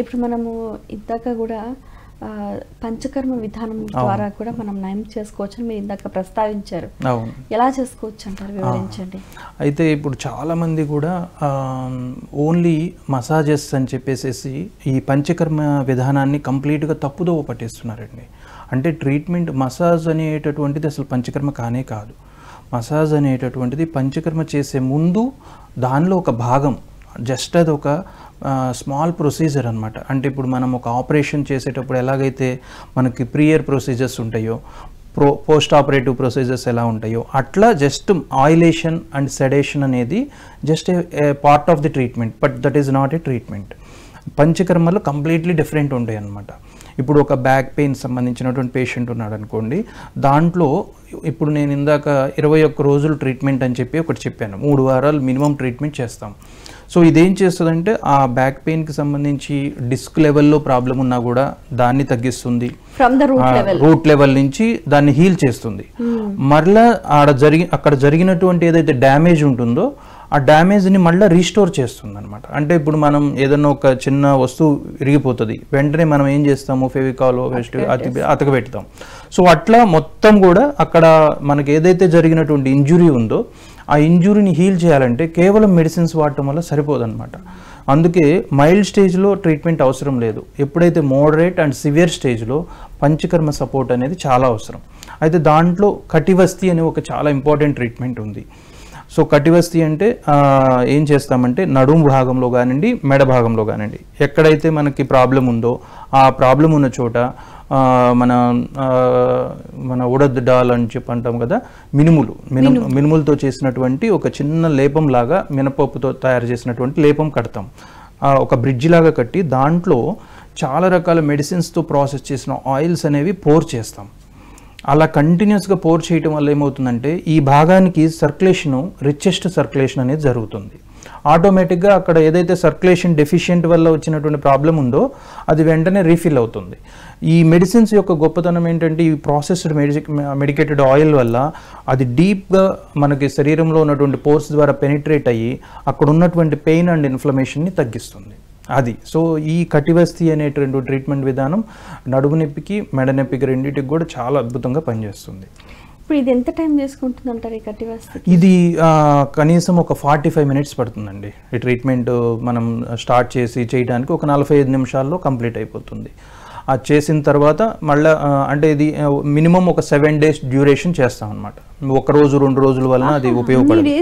ఇప్పుడు మనము ఇందాక కూడా పంచకర్మ విధానం ద్వారా కూడా మనం నయం చేసుకోవచ్చు మీరు ఇందాక ప్రస్తావించారు ఎలా చేసుకోవచ్చు అంటారు వివరించండి అయితే ఇప్పుడు చాలామంది కూడా ఓన్లీ మసాజెస్ అని చెప్పేసేసి ఈ పంచకర్మ విధానాన్ని కంప్లీట్గా తప్పుదో పట్టేస్తున్నారండి అంటే ట్రీట్మెంట్ మసాజ్ అనేటటువంటిది అసలు పంచకర్మ కానే కాదు మసాజ్ అనేటటువంటిది పంచకర్మ చేసే ముందు దానిలో ఒక భాగం జస్ట్ అది ఒక స్మాల్ ప్రొసీజర్ అనమాట అంటే ఇప్పుడు మనం ఒక ఆపరేషన్ చేసేటప్పుడు ఎలాగైతే మనకి ప్రియర్ ప్రొసీజర్స్ ఉంటాయో ప్రో పోస్ట్ ఆపరేటివ్ ప్రొసీజర్స్ ఎలా ఉంటాయో అట్లా జస్ట్ ఆయిలేషన్ అండ్ సెడేషన్ అనేది just part of the treatment but that is not a treatment పంచకర్మలు కంప్లీట్లీ డిఫరెంట్ ఉంటాయి అన్నమాట ఇప్పుడు ఒక బ్యాక్ పెయిన్ సంబంధించినటువంటి పేషెంట్ ఉన్నాడు అనుకోండి దాంట్లో ఇప్పుడు నేను ఇందాక ఇరవై ఒక్క రోజులు ట్రీట్మెంట్ అని చెప్పి ఒకటి చెప్పాను మూడు వారాలు మినిమం ట్రీట్మెంట్ చేస్తాం సో ఇదేం చేస్తుందంటే ఆ బ్యాక్ పెయిన్ కి సంబంధించి డిస్క్ లెవెల్లో ప్రాబ్లం ఉన్నా కూడా దాన్ని తగ్గిస్తుంది రూట్ లెవెల్ నుంచి దాన్ని హీల్ చేస్తుంది hmm. మరలా ఆడ జరిగి అక్కడ జరిగినటువంటి ఏదైతే డ్యామేజ్ ఉంటుందో ఆ డ్యామేజ్ని మళ్ళీ రీస్టోర్ చేస్తుంది అనమాట అంటే ఇప్పుడు మనం ఏదన్నా ఒక చిన్న వస్తువు విరిగిపోతుంది వెంటనే మనం ఏం చేస్తాము ఫెవికాల్ ఫెస్టివ్ అతి అతకబెడతాం సో అట్లా మొత్తం కూడా అక్కడ మనకి ఏదైతే జరిగినటువంటి ఇంజురీ ఉందో ఆ ఇంజురీని హీల్ చేయాలంటే కేవలం మెడిసిన్స్ వాడటం వల్ల సరిపోదన్నమాట అందుకే మైల్డ్ స్టేజ్లో ట్రీట్మెంట్ అవసరం లేదు ఎప్పుడైతే మోడరేట్ అండ్ సివియర్ స్టేజ్లో పంచకర్మ సపోర్ట్ అనేది చాలా అవసరం అయితే దాంట్లో కటివస్తి అనే ఒక చాలా ఇంపార్టెంట్ ట్రీట్మెంట్ ఉంది సో కటివస్తి అంటే ఏం చేస్తామంటే నడుము భాగంలో కానివ్వండి మెడ భాగంలో కానివ్వండి ఎక్కడైతే మనకి ప్రాబ్లం ఉందో ఆ ప్రాబ్లం ఉన్న చోట మన మన డాల్ అని చెప్పి అంటాం కదా మినుములు మినుము మినుములతో చేసినటువంటి ఒక చిన్న లేపం లాగా మినపప్పుతో తయారు చేసినటువంటి లేపం కడతాం ఒక బ్రిడ్జ్ లాగా కట్టి దాంట్లో చాలా రకాల మెడిసిన్స్తో ప్రాసెస్ చేసిన ఆయిల్స్ అనేవి పోర్ చేస్తాం అలా కంటిన్యూస్గా పోర్ చేయటం వల్ల ఏమవుతుందంటే ఈ భాగానికి సర్క్యులేషను రిచెస్ట్ సర్క్యులేషన్ అనేది జరుగుతుంది ఆటోమేటిక్గా అక్కడ ఏదైతే సర్క్యులేషన్ డెఫిషియెంట్ వల్ల వచ్చినటువంటి ప్రాబ్లం ఉందో అది వెంటనే రీఫిల్ అవుతుంది ఈ మెడిసిన్స్ యొక్క గొప్పతనం ఏంటంటే ఈ ప్రాసెస్డ్ మెడి మెడికేటెడ్ ఆయిల్ వల్ల అది డీప్గా మనకి శరీరంలో ఉన్నటువంటి పోర్స్ ద్వారా పెనిట్రేట్ అయ్యి అక్కడ ఉన్నటువంటి పెయిన్ అండ్ ఇన్ఫ్లమేషన్ని తగ్గిస్తుంది అది సో ఈ కటివస్తి అనేటువంటి ట్రీట్మెంట్ విధానం నడుము నొప్పికి మెడ నొప్పికి రెండింటికి కూడా చాలా అద్భుతంగా పనిచేస్తుంది ఇప్పుడు ఇది ఎంత టైం చేసుకుంటుంది అంటారు ఈ కటివస్తి ఇది కనీసం ఒక ఫార్టీ ఫైవ్ మినిట్స్ పడుతుందండి ఈ ట్రీట్మెంట్ మనం స్టార్ట్ చేసి చేయడానికి ఒక నలభై ఐదు నిమిషాల్లో కంప్లీట్ అయిపోతుంది అది చేసిన తర్వాత మళ్ళీ అంటే ఇది మినిమం ఒక సెవెన్ డేస్ డ్యూరేషన్ చేస్తాం అనమాట ఒక రోజు రెండు రోజుల వలన అది ఉపయోగపడదు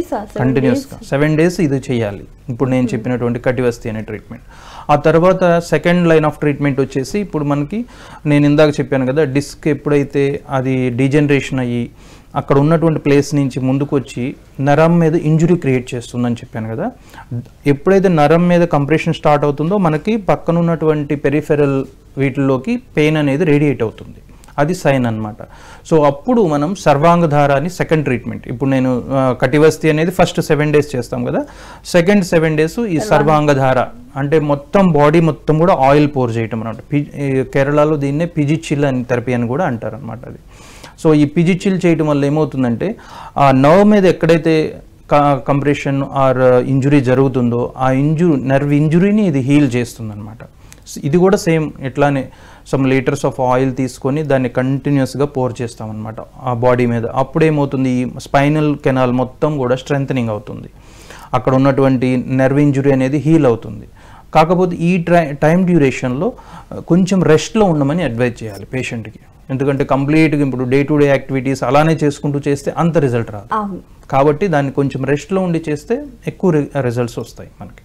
కంటిన్యూస్గా సెవెన్ డేస్ ఇది చేయాలి ఇప్పుడు నేను చెప్పినటువంటి కటివస్తి అనే ట్రీట్మెంట్ ఆ తర్వాత సెకండ్ లైన్ ఆఫ్ ట్రీట్మెంట్ వచ్చేసి ఇప్పుడు మనకి నేను ఇందాక చెప్పాను కదా డిస్క్ ఎప్పుడైతే అది డీజనరేషన్ అయ్యి అక్కడ ఉన్నటువంటి ప్లేస్ నుంచి ముందుకు వచ్చి నరం మీద ఇంజురీ క్రియేట్ చేస్తుందని చెప్పాను కదా ఎప్పుడైతే నరం మీద కంప్రెషన్ స్టార్ట్ అవుతుందో మనకి పక్కన ఉన్నటువంటి పెరిఫెరల్ వీటిలోకి పెయిన్ అనేది రేడియేట్ అవుతుంది అది సైన్ అనమాట సో అప్పుడు మనం సర్వాంగధార అని సెకండ్ ట్రీట్మెంట్ ఇప్పుడు నేను కటివస్తి అనేది ఫస్ట్ సెవెన్ డేస్ చేస్తాం కదా సెకండ్ సెవెన్ డేస్ ఈ సర్వాంగధార అంటే మొత్తం బాడీ మొత్తం కూడా ఆయిల్ పోర్ చేయటం అనమాట కేరళలో దీన్నే పిజిచిల్ అని థెరపీ అని కూడా అంటారు అనమాట అది సో ఈ పిజిచిల్ చేయటం వల్ల ఏమవుతుందంటే ఆ నవ్ మీద ఎక్కడైతే కంప్రెషన్ ఆర్ ఇంజురీ జరుగుతుందో ఆ ఇంజురీ నర్వ్ ఇంజురీని ఇది హీల్ చేస్తుందన్నమాట ఇది కూడా సేమ్ ఎట్లానే సమ్ లీటర్స్ ఆఫ్ ఆయిల్ తీసుకొని దాన్ని కంటిన్యూస్గా పోర్ చేస్తామన్నమాట ఆ బాడీ మీద అప్పుడు ఏమవుతుంది స్పైనల్ కెనాల్ మొత్తం కూడా స్ట్రెంథనింగ్ అవుతుంది అక్కడ ఉన్నటువంటి నెర్వ్ ఇంజురీ అనేది హీల్ అవుతుంది కాకపోతే ఈ ట్రై టైం డ్యూరేషన్లో కొంచెం రెస్ట్లో ఉండమని అడ్వైజ్ చేయాలి పేషెంట్కి ఎందుకంటే కంప్లీట్గా ఇప్పుడు డే టు డే యాక్టివిటీస్ అలానే చేసుకుంటూ చేస్తే అంత రిజల్ట్ రాదు కాబట్టి దాన్ని కొంచెం రెస్ట్లో ఉండి చేస్తే ఎక్కువ రిజల్ట్స్ వస్తాయి మనకి